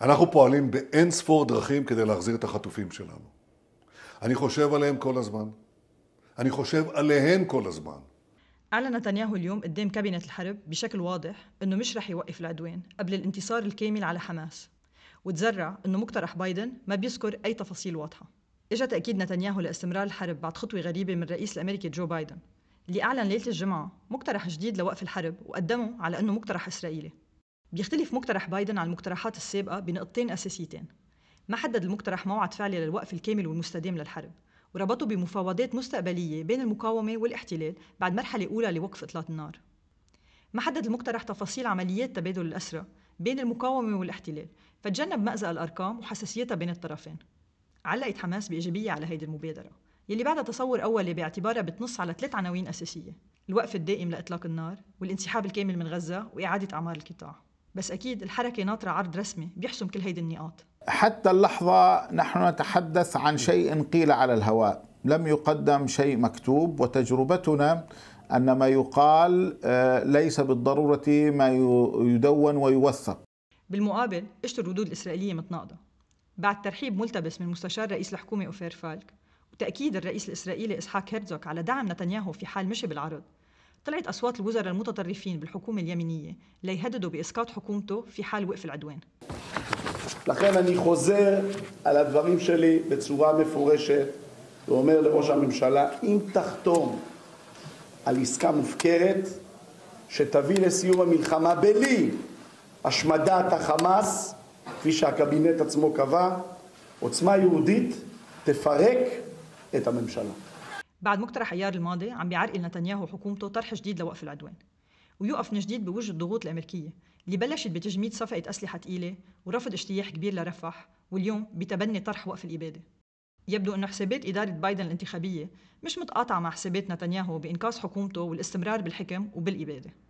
אנחנו פועלים באין ספור דרכים כדי להחזיר את החטופים שלנו. אני חושב עליהם כל הזמן. אני חושב עליהם כל הזמן. أعلن نتنياهو اليوم قدام كابينة الحرب بشكل واضح أنه مش رح يوقف العدوان قبل الانتصار الكامل على حماس وتزرع أنه مقترح بايدن ما بيذكر أي تفاصيل واضحة إجا تأكيد نتنياهو لاستمرار الحرب بعد خطوة غريبة من الرئيس الأمريكي جو بايدن اللي أعلن ليلة الجمعة مقترح جديد لوقف الحرب وقدمه على أنه مقترح إسرائيلي بيختلف مقترح بايدن عن المقترحات السابقة بنقطتين أساسيتين ما حدد المقترح موعد فعلي للوقف الكامل والمستدام للحرب وربطه بمفاوضات مستقبلية بين المقاومة والاحتلال بعد مرحلة أولى لوقف إطلاق النار ما حدد المقترح تفاصيل عمليات تبادل الأسرى بين المقاومة والاحتلال فتجنب مأزق الأرقام وحساسيتها بين الطرفين علقت حماس بإيجابية على هيدي المبادرة يلي بعدها تصور أولي باعتبارها بتنص على ثلاث عناوين أساسية الوقف الدائم لإطلاق النار والانسحاب الكامل من غزة وإعادة أعمار القطاع بس أكيد الحركة ناطرة عرض رسمي بيحسم كل هيدي النقاط حتى اللحظة نحن نتحدث عن شيء قيل على الهواء لم يقدم شيء مكتوب وتجربتنا أن ما يقال آه، ليس بالضرورة ما يدون ويوثق بالمقابل اجت الردود الإسرائيلية متناقضة بعد ترحيب ملتبس من مستشار رئيس الحكومة أوفير فالك وتأكيد الرئيس الإسرائيلي إسحاق هيرزوك على دعم نتنياهو في حال مشي بالعرض طلعت أصوات الوزراء المتطرفين بالحكومة اليمنية ليهددوا بإسقاط حكومته في حال وقف العدوان לכן אני חוזר על הדברים שלי בצורה מפורשת ואומר לראש הממשלה, אם תחתום על עסקה מופקרת שתביא לסיום המלחמה בלי השמדת החמאס, כפי שהקבינט עצמו קבע, עוצמה יהודית תפרק את הממשלה. بعد مقترح ايار الماضي عم بيعرقل نتنياهو وحكومته طرح جديد لوقف العدوان ويوقف من جديد بوجه الضغوط الامريكيه اللي بلشت بتجميد صفقه اسلحه ثقيله ورفض اجتياح كبير لرفح واليوم بتبني طرح وقف الاباده يبدو انه حسابات اداره بايدن الانتخابيه مش متقاطعه مع حسابات نتنياهو بانقاذ حكومته والاستمرار بالحكم وبالاباده